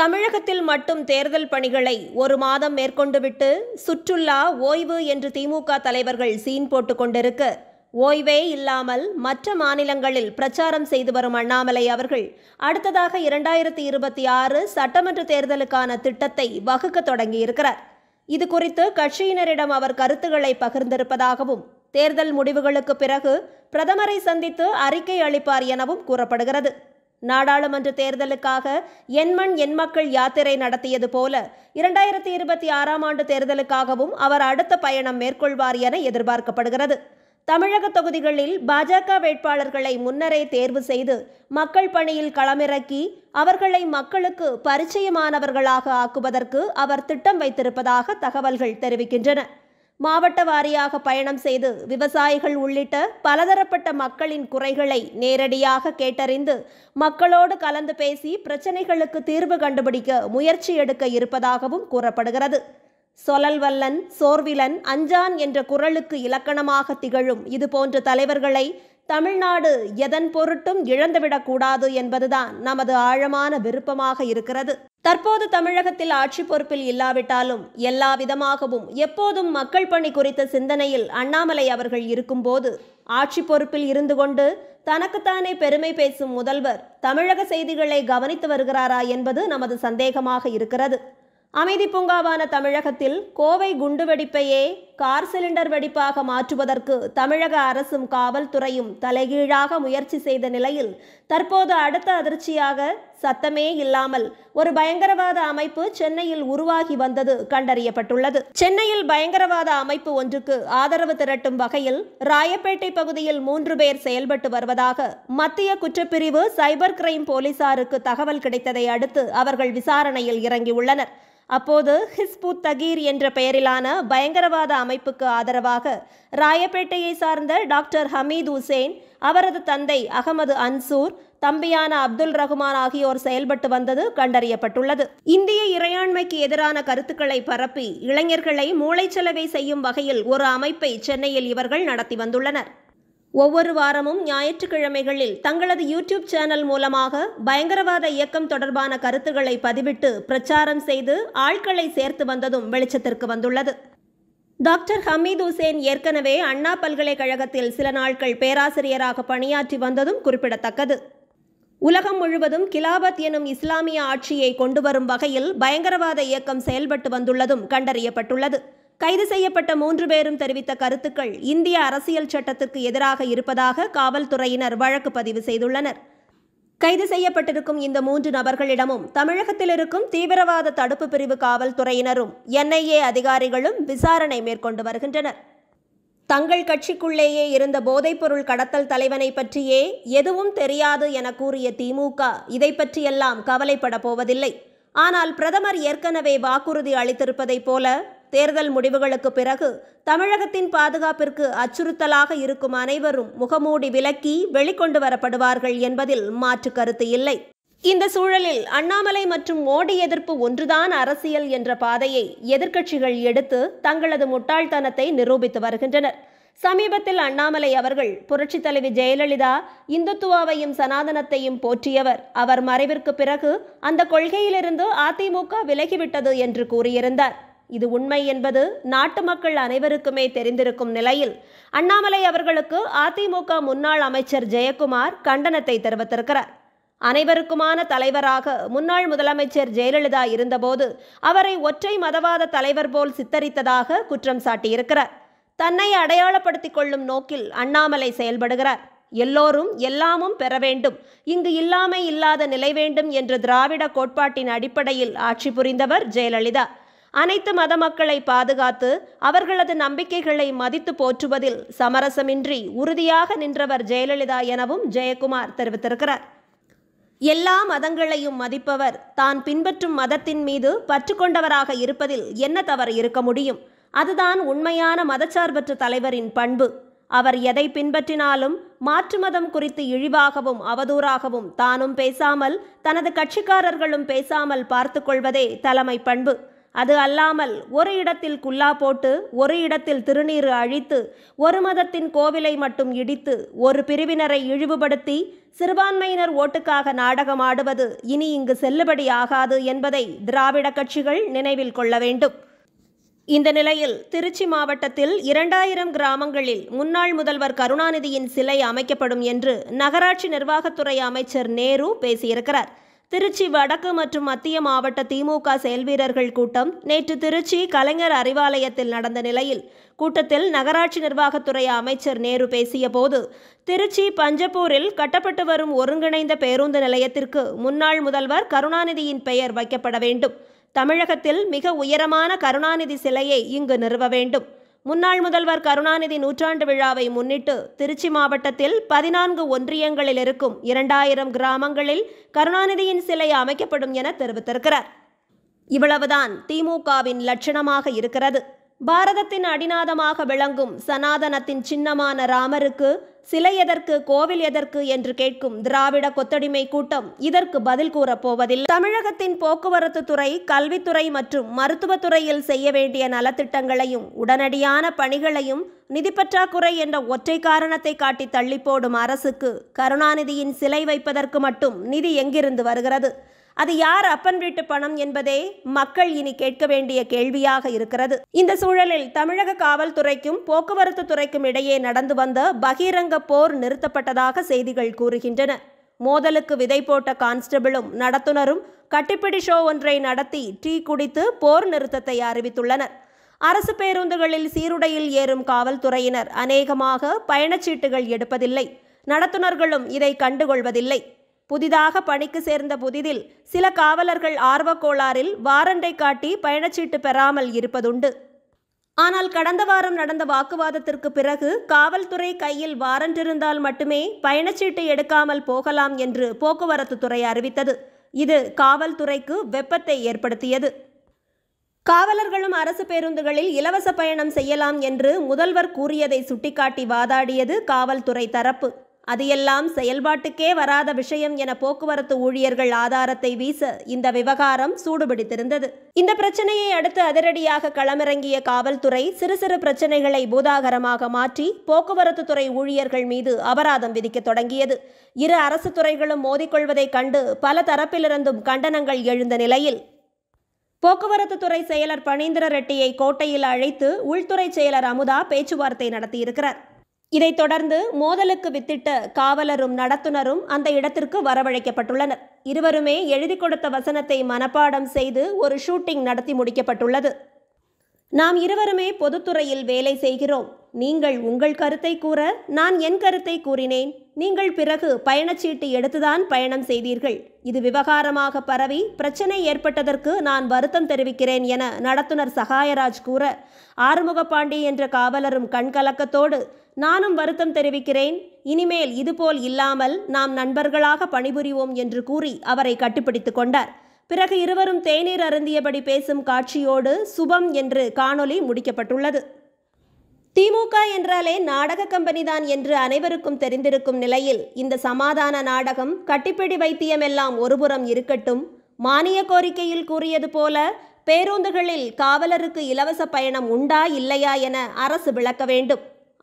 தமிழகத்தில் மட்டும் தேர்தல் பணிகளை ஒரு மாதம் மேற்கொண்டுவிட்டு சுற்றுலா ஓய்வு என்று திமுக தலைவர்கள் சீன் போட்டு கொண்டிருக்க ஓய்வே இல்லாமல் மற்ற மாநிலங்களில் பிரச்சாரம் செய்து வரும் அண்ணாமலை அவர்கள் அடுத்ததாக இரண்டாயிரத்தி இருபத்தி ஆறு சட்டமன்ற தேர்தலுக்கான திட்டத்தை வகுக்க தொடங்கியிருக்கிறார் இது குறித்து கட்சியினரிடம் அவர் கருத்துக்களை பகிர்ந்திருப்பதாகவும் தேர்தல் முடிவுகளுக்கு பிறகு பிரதமரை சந்தித்து அறிக்கை அளிப்பார் எனவும் கூறப்படுகிறது நாடாளுமன்ற தேர்தலுக்காக எண்மண் எண்மக்கள் யாத்திரை நடத்தியது போல இரண்டாயிரத்தி இருபத்தி ஆறாம் ஆண்டு தேர்தலுக்காகவும் அவர் அடுத்த பயணம் மேற்கொள்வார் என எதிர்பார்க்கப்படுகிறது தமிழக தொகுதிகளில் பாஜக வேட்பாளர்களை முன்னரே தேர்வு செய்து மக்கள் பணியில் களமிறக்கி அவர்களை மக்களுக்கு பரிச்சயமானவர்களாக ஆக்குவதற்கு அவர் திட்டம் வைத்திருப்பதாக தகவல்கள் தெரிவிக்கின்றன மாவட்ட வாரியாக பயணம் செய்து விவசாயிகள் உள்ளிட்ட பலதரப்பட்ட மக்களின் குறைகளை நேரடியாக கேட்டறிந்து மக்களோடு கலந்து பேசி பிரச்சனைகளுக்கு தீர்வு கண்டுபிடிக்க முயற்சி எடுக்க இருப்பதாகவும் கூறப்படுகிறது சொலல்வல்லன் சோர்விலன் அஞ்சான் என்ற குரலுக்கு இலக்கணமாக திகழும் இதுபோன்ற தலைவர்களை தமிழ்நாடு எதன் பொருட்டும் இழந்துவிடக்கூடாது என்பதுதான் நமது ஆழமான விருப்பமாக இருக்கிறது தற்போது தமிழகத்தில் ஆட்சி பொறுப்பில் இல்லாவிட்டாலும் எல்லா விதமாகவும் எப்போதும் மக்கள் பணி குறித்த சிந்தனையில் அண்ணாமலை அவர்கள் இருக்கும்போது ஆட்சி பொறுப்பில் இருந்து கொண்டு தனக்குத்தானே பெருமை பேசும் முதல்வர் தமிழக செய்திகளை கவனித்து வருகிறாரா என்பது நமது சந்தேகமாக இருக்கிறது அமைதி பூங்காவான தமிழகத்தில் கோவை குண்டுவெடிப்பையே கார் சிலிண்டர் வெடிப்பாக மாற்றுவதற்கு தமிழக அரசும் காவல்துறையும் தலைகீழாக முயற்சி செய்த நிலையில் தற்போது அடுத்த அதிர்ச்சியாக சத்தமே இல்லாமல் ஒரு பயங்கரவாத அமைப்பு சென்னையில் உருவாகி வந்தது கண்டறியப்பட்டுள்ளது சென்னையில் பயங்கரவாத அமைப்பு ஒன்றுக்கு ஆதரவு திரட்டும் வகையில் ராயப்பேட்டை பகுதியில் மூன்று பேர் செயல்பட்டு வருவதாக மத்திய குற்றப்பிரிவு சைபர் கிரைம் போலீசாருக்கு தகவல் கிடைத்ததை அடுத்து அவர்கள் விசாரணையில் இறங்கியுள்ளனர் அப்போது ஹிஸ்பு தகீர் என்ற பெயரிலான பயங்கரவாத அமைப்புக்கு ஆதரவாக ராயப்பேட்டையை சார்ந்த டாக்டர் ஹமீத் உசேன் அவரது தந்தை அகமது அன்சூர் தம்பியான அப்துல் ரஹ்மான் ஆகியோர் செயல்பட்டு வந்தது கண்டறியப்பட்டுள்ளது இந்திய இறையாண்மைக்கு எதிரான கருத்துக்களை பரப்பி இளைஞர்களை மூளைச்சலவை செய்யும் வகையில் ஒரு அமைப்பை சென்னையில் இவர்கள் நடத்தி வந்துள்ளனர் ஒவ்வொரு வாரமும் ஞாயிற்றுக்கிழமைகளில் தங்களது யூடியூப் சேனல் மூலமாக பயங்கரவாத இயக்கம் தொடர்பான கருத்துக்களை பதிவிட்டு பிரச்சாரம் செய்து ஆட்களை சேர்த்து வந்ததும் வெளிச்சத்திற்கு வந்துள்ளது டாக்டர் ஹமீத் உசேன் ஏற்கனவே அண்ணா பல்கலைக்கழகத்தில் சில நாட்கள் பேராசிரியராக பணியாற்றி வந்ததும் குறிப்பிடத்தக்கது உலகம் முழுவதும் கிலாபத் எனும் இஸ்லாமிய ஆட்சியை கொண்டு வரும் வகையில் பயங்கரவாத இயக்கம் செயல்பட்டு வந்துள்ளதும் கண்டறியப்பட்டுள்ளது கைது செய்யப்பட்ட மூன்று பேரும் தெரிவித்த கருத்துக்கள் இந்திய அரசியல் சட்டத்திற்கு எதிராக இருப்பதாக காவல்துறையினர் வழக்கு பதிவு செய்துள்ளனர் கைது செய்யப்பட்டிருக்கும் இந்த மூன்று நபர்களிடமும் தமிழகத்தில் இருக்கும் தீவிரவாத தடுப்பு பிரிவு காவல்துறையினரும் என்ஐஏ அதிகாரிகளும் விசாரணை மேற்கொண்டு வருகின்றனர் தங்கள் கட்சிக்குள்ளேயே இருந்த போதைப்பொருள் கடத்தல் தலைவனை பற்றியே எதுவும் தெரியாது என கூறிய திமுக இதை பற்றியெல்லாம் கவலைப்பட போவதில்லை ஆனால் பிரதமர் ஏற்கனவே வாக்குறுதி அளித்திருப்பதைப் போல தேர்தல் முடிவுகளுக்கு பிறகு தமிழகத்தின் பாதுகாப்பிற்கு அச்சுறுத்தலாக இருக்கும் அனைவரும் முகமூடி விலக்கி வெளிக்கொண்டு வரப்படுவார்கள் என்பதில் மாற்று கருத்து இல்லை இந்த சூழலில் அண்ணாமலை மற்றும் மோடி எதிர்ப்பு ஒன்றுதான் அரசியல் என்ற பாதையை எதிர்க்கட்சிகள் எடுத்து தங்களது முட்டாள்தனத்தை நிரூபித்து வருகின்றனர் சமீபத்தில் அண்ணாமலை அவர்கள் புரட்சி தலைவி ஜெயலலிதா இந்துத்துவாவையும் சனாதனத்தையும் போற்றியவர் அவர் மறைவிற்கு பிறகு அந்த கொள்கையிலிருந்து அதிமுக விலகிவிட்டது என்று கூறியிருந்தார் இது உண்மை என்பது நாட்டு மக்கள் அனைவருக்குமே தெரிந்திருக்கும் நிலையில் அண்ணாமலை அவர்களுக்கு அதிமுக முன்னாள் அமைச்சர் ஜெயக்குமார் கண்டனத்தை தெரிவித்திருக்கிறார் அனைவருக்குமான தலைவராக முன்னாள் முதலமைச்சர் ஜெயலலிதா இருந்தபோது அவரை ஒற்றை மதவாத தலைவர் போல் சித்தரித்ததாக குற்றம் சாட்டியிருக்கிறார் தன்னை அடையாளப்படுத்திக் கொள்ளும் நோக்கில் அண்ணாமலை செயல்படுகிறார் எல்லோரும் எல்லாமும் பெற வேண்டும் இங்கு இல்லாமை இல்லாத நிலை வேண்டும் என்ற திராவிட கோட்பாட்டின் அடிப்படையில் ஆட்சி புரிந்தவர் ஜெயலலிதா அனைத்து மத மக்களை பாதுகாத்து அவர்களது நம்பிக்கைகளை மதித்து போற்றுவதில் சமரசமின்றி உறுதியாக நின்றவர் ஜெயலலிதா எனவும் ஜெயக்குமார் தெரிவித்திருக்கிறார் எல்லா மதங்களையும் மதிப்பவர் தான் பின்பற்றும் மதத்தின் மீது பற்று கொண்டவராக இருப்பதில் என்ன தவறு இருக்க முடியும் அதுதான் உண்மையான மதச்சார்பற்ற தலைவரின் பண்பு அவர் எதை பின்பற்றினாலும் மாற்று மதம் குறித்து இழிவாகவும் அவதூறாகவும் தானும் பேசாமல் தனது கட்சிக்காரர்களும் பேசாமல் பார்த்து கொள்வதே தலைமை பண்பு அது அல்லாமல் ஒரு இடத்தில் குல்லா போட்டு ஒரு இடத்தில் திருநீர் அழித்து ஒரு மதத்தின் கோவிலை மட்டும் இடித்து ஒரு பிரிவினரை இழிவுபடுத்தி சிறுபான்மையினர் ஓட்டுக்காக நாடகம் ஆடுவது இனி இங்கு செல்லுபடி ஆகாது என்பதை திராவிட கட்சிகள் நினைவில் கொள்ள வேண்டும் இந்த நிலையில் திருச்சி மாவட்டத்தில் இரண்டாயிரம் கிராமங்களில் முன்னாள் முதல்வர் கருணாநிதியின் சிலை அமைக்கப்படும் என்று நகராட்சி நிர்வாகத்துறை அமைச்சர் நேரு பேசியிருக்கிறார் திருச்சி வடக்கு மற்றும் மத்திய மாவட்ட திமுக செயல் வீரர்கள் கூட்டம் நேற்று திருச்சி கலைஞர் அறிவாலயத்தில் நடந்த நிலையில் கூட்டத்தில் நகராட்சி நிர்வாகத்துறை அமைச்சர் நேரு பேசிய போது திருச்சி பஞ்சப்பூரில் கட்டப்பட்டு வரும் ஒருங்கிணைந்த பேருந்து நிலையத்திற்கு முன்னாள் முதல்வர் கருணாநிதியின் பெயர் வைக்கப்பட வேண்டும் தமிழகத்தில் மிக உயரமான கருணாநிதி சிலையை இங்கு நிறுவ வேண்டும் முன்னாள் முதல்வர் கருணாநிதி நூற்றாண்டு விழாவை முன்னிட்டு திருச்சி மாவட்டத்தில் பதினான்கு ஒன்றியங்களில் இருக்கும் இரண்டாயிரம் கிராமங்களில் கருணாநிதியின் சிலை அமைக்கப்படும் என தெரிவித்திருக்கிறார் இவ்வளவுதான் திமுகவின் லட்சணமாக இருக்கிறது பாரதத்தின் அடிநாதமாக விளங்கும் சனாதனத்தின் சின்னமான ராமருக்கு சிலை எதற்கு கோவில் எதற்கு என்று கேட்கும் திராவிட கொத்தடிமை கூட்டம் இதற்கு பதில் கூறப்போவதில் தமிழகத்தின் போக்குவரத்து துறை கல்வித்துறை மற்றும் மருத்துவத்துறையில் செய்ய வேண்டிய நலத்திட்டங்களையும் உடனடியான பணிகளையும் நிதி பற்றாக்குறை என்ற ஒற்றை காரணத்தை காட்டி தள்ளிப்போடும் அரசுக்கு கருணாநிதியின் சிலை வைப்பதற்கு மட்டும் நிதி எங்கிருந்து வருகிறது அது யார் அப்பன் வீட்டு பணம் என்பதே மக்கள் இனி கேட்க வேண்டிய கேள்வியாக இருக்கிறது இந்த சூழலில் தமிழக காவல்துறைக்கும் போக்குவரத்து துறைக்கும் இடையே நடந்து வந்த பகிரங்க போர் நிறுத்தப்பட்டதாக செய்திகள் கூறுகின்றன மோதலுக்கு விதை போட்ட கான்ஸ்டபிளும் நடத்துனரும் கட்டிப்பிடி ஷோ ஒன்றை நடத்தி டீ குடித்து போர் நிறுத்தத்தை அறிவித்துள்ளனர் அரசு பேருந்துகளில் சீருடையில் ஏறும் காவல்துறையினர் அநேகமாக பயணச்சீட்டுகள் எடுப்பதில்லை நடத்துனர்களும் இதை கண்டுகொள்வதில்லை புதிதாக பணிக்கு சேர்ந்த புதிதில் சில காவலர்கள் ஆர்வக்கோளாறில் வாரண்டை காட்டி பயணச்சீட்டு பெறாமல் இருப்பதுண்டு ஆனால் கடந்த வாரம் நடந்த வாக்குவாதத்திற்கு பிறகு காவல்துறை கையில் வாரண்ட் இருந்தால் மட்டுமே பயணச்சீட்டு எடுக்காமல் போகலாம் என்று போக்குவரத்து துறை அறிவித்தது இது காவல்துறைக்கு வெப்பத்தை ஏற்படுத்தியது காவலர்களும் அரசு பேருந்துகளில் இலவச பயணம் செய்யலாம் என்று முதல்வர் கூறியதை சுட்டிக்காட்டி வாதாடியது காவல்துறை தரப்பு அது எல்லாம் செயல்பாட்டுக்கே வராத விஷயம் என போக்குவரத்து ஊழியர்கள் ஆதாரத்தை வீச இந்த விவகாரம் சூடுபிடித்திருந்தது இந்த பிரச்சனையை அடுத்து அதிரடியாக களமிறங்கிய காவல்துறை சிறு சிறு பிரச்சனைகளை பூதாகரமாக மாற்றி போக்குவரத்து துறை ஊழியர்கள் மீது அபராதம் விதிக்க தொடங்கியது இரு அரசு துறைகளும் மோதிக்கொள்வதைக் கண்டு பல தரப்பிலிருந்தும் கண்டனங்கள் எழுந்த நிலையில் போக்குவரத்து துறை செயலர் பணீந்திர ரெட்டியை கோட்டையில் அழைத்து உள்துறை செயலர் அமுதா பேச்சுவார்த்தை நடத்தியிருக்கிறார் இதைத் தொடர்ந்து மோதலுக்கு வித்திட்ட காவலரும் நடத்துனரும் அந்த இடத்திற்கு வரவழைக்கப்பட்டுள்ளனர் இருவருமே எழுதி கொடுத்த வசனத்தை மனப்பாடம் செய்து ஒரு ஷூட்டிங் நடத்தி முடிக்கப்பட்டுள்ளது நாம் இருவருமே பொதுத்துறையில் வேலை செய்கிறோம் நீங்கள் உங்கள் கருத்தை கூற நான் என் கருத்தை கூறினேன் நீங்கள் பிறகு பயணச்சீட்டு எடுத்துதான் பயணம் செய்தீர்கள் இது விவகாரமாக பரவி பிரச்சனை ஏற்பட்டதற்கு நான் வருத்தம் தெரிவிக்கிறேன் என நடத்துனர் சகாயராஜ் கூற ஆறுமுகபாண்டி என்ற காவலரும் கண்கலக்கத்தோடு நானும் வருத்தம் தெரிவிக்கிறேன் இனிமேல் இதுபோல் இல்லாமல் நாம் நண்பர்களாக பணிபுரிவோம் என்று கூறி அவரை கட்டுப்பிடித்துக் கொண்டார் பிறகு இருவரும் தேநீர் அருந்தியபடி பேசும் காட்சியோடு சுபம் என்று காணொலி முடிக்கப்பட்டுள்ளது திமுக என்றாலே நாடக கம்பெனிதான் என்று அனைவருக்கும் தெரிந்திருக்கும் நிலையில் இந்த சமாதான நாடகம் கட்டிப்பிடி வைத்தியமெல்லாம் ஒருபுறம் இருக்கட்டும் மானிய கோரிக்கையில் கூறியது போல பேருந்துகளில் காவலருக்கு இலவச பயணம் உண்டா இல்லையா என அரசு விளக்க வேண்டும்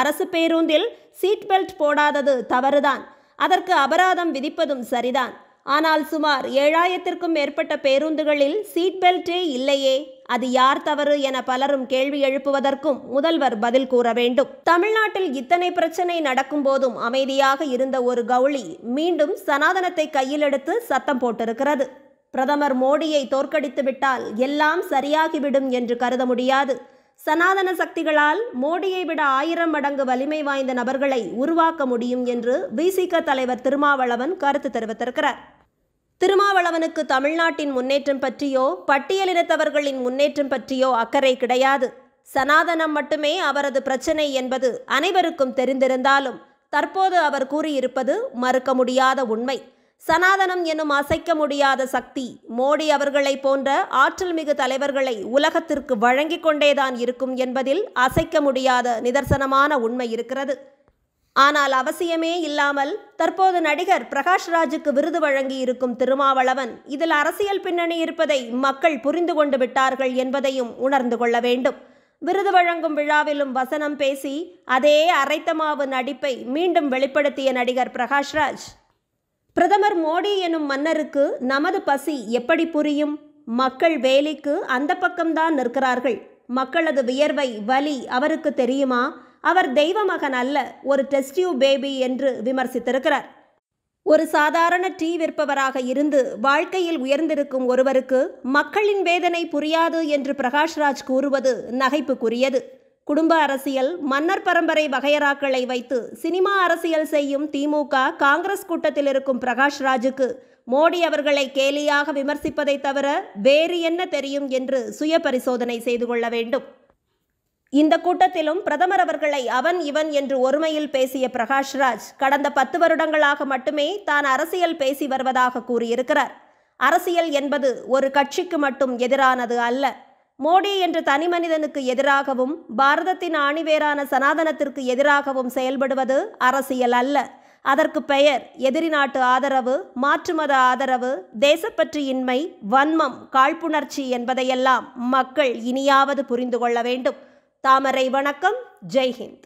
அரசு பேருந்தில் சீட் பெல்ட் போடாதது தவறுதான் அதற்கு அபராதம் விதிப்பதும் சரிதான் ஆனால் சுமார் ஏழாயிரத்திற்கும் மேற்பட்ட பேருந்துகளில் சீட் பெல்ட்டே இல்லையே அது யார் தவறு என பலரும் கேள்வி எழுப்புவதற்கும் முதல்வர் பதில் கூற வேண்டும் தமிழ்நாட்டில் இத்தனை பிரச்சனை நடக்கும் போதும் அமைதியாக இருந்த ஒரு கவுளி மீண்டும் சனாதனத்தை கையில் எடுத்து சத்தம் போட்டிருக்கிறது பிரதமர் மோடியை தோற்கடித்து விட்டால் எல்லாம் சரியாகிவிடும் என்று கருத முடியாது சனாதன சக்திகளால் மோடியை விட ஆயிரம் மடங்கு வலிமை வாய்ந்த நபர்களை உருவாக்க முடியும் என்று விசிக தலைவர் திருமாவளவன் கருத்து தெரிவித்திருக்கிறார் திருமாவளவனுக்கு தமிழ்நாட்டின் முன்னேற்றம் பற்றியோ பட்டியலினத்தவர்களின் முன்னேற்றம் பற்றியோ அக்கறை கிடையாது சனாதனம் மட்டுமே அவரது பிரச்சனை என்பது அனைவருக்கும் தெரிந்திருந்தாலும் தற்போது அவர் கூறியிருப்பது மறுக்க முடியாத உண்மை சனாதனம் என்னும் அசைக்க முடியாத சக்தி மோடி அவர்களை போன்ற ஆற்றல் மிகு தலைவர்களை உலகத்திற்கு வழங்கிக் கொண்டேதான் இருக்கும் என்பதில் அசைக்க முடியாத நிதர்சனமான உண்மை இருக்கிறது ஆனால் அவசியமே இல்லாமல் தற்போது நடிகர் பிரகாஷ்ராஜுக்கு விருது வழங்கி இருக்கும் திருமாவளவன் இதில் அரசியல் பின்னணி இருப்பதை மக்கள் புரிந்து கொண்டு விட்டார்கள் என்பதையும் உணர்ந்து கொள்ள வேண்டும் விருது வழங்கும் விழாவிலும் வசனம் பேசி அதே அரைத்தமாவு நடிப்பை மீண்டும் வெளிப்படுத்திய நடிகர் பிரகாஷ்ராஜ் பிரதமர் மோடி எனும் மன்னருக்கு நமது பசி எப்படி புரியும் மக்கள் வேலைக்கு அந்த பக்கம்தான் நிற்கிறார்கள் மக்களது வியர்வை வலி அவருக்கு தெரியுமா அவர் தெய்வ மகன் அல்ல ஒரு டெஸ்டியூ பேபி என்று விமர்சித்திருக்கிறார் ஒரு சாதாரண டீ விற்பவராக இருந்து வாழ்க்கையில் உயர்ந்திருக்கும் ஒருவருக்கு மக்களின் வேதனை புரியாது என்று பிரகாஷ்ராஜ் கூறுவது நகைப்புக்குரியது குடும்ப அரசியல் மன்னர் பரம்பரை வகையறாக்களை வைத்து சினிமா அரசியல் செய்யும் திமுக காங்கிரஸ் கூட்டத்தில் இருக்கும் பிரகாஷ் ராஜுக்கு மோடி அவர்களை கேலியாக விமர்சிப்பதை தவிர வேறு என்ன தெரியும் என்று சுய பரிசோதனை செய்து கொள்ள வேண்டும் இந்த கூட்டத்திலும் பிரதமர் அவர்களை அவன் இவன் என்று ஒருமையில் பேசிய பிரகாஷ்ராஜ் கடந்த பத்து வருடங்களாக மட்டுமே தான் அரசியல் பேசி வருவதாக கூறியிருக்கிறார் அரசியல் என்பது ஒரு கட்சிக்கு மட்டும் எதிரானது அல்ல மோடி என்ற தனிமனிதனுக்கு எதிராகவும் பாரதத்தின் ஆணிவேரான சனாதனத்திற்கு எதிராகவும் செயல்படுவது அரசியல் அல்ல அதற்கு பெயர் எதிரி நாட்டு ஆதரவு மாற்றுமத ஆதரவு தேசப்பற்றியின்மை வன்மம் காழ்ப்புணர்ச்சி என்பதையெல்லாம் மக்கள் இனியாவது புரிந்து கொள்ள வேண்டும் தாமரை வணக்கம் ஜெய்ஹிந்த்